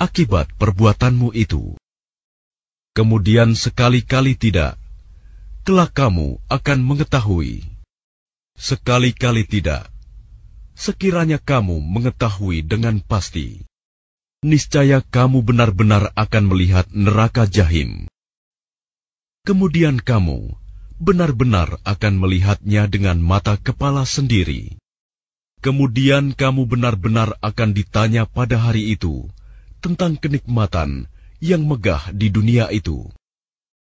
akibat perbuatanmu itu. Kemudian sekali-kali tidak, kelak kamu akan mengetahui. Sekali-kali tidak, sekiranya kamu mengetahui dengan pasti, niscaya kamu benar-benar akan melihat neraka jahim. Kemudian kamu benar-benar akan melihatnya dengan mata kepala sendiri. Kemudian kamu benar-benar akan ditanya pada hari itu tentang kenikmatan yang megah di dunia itu.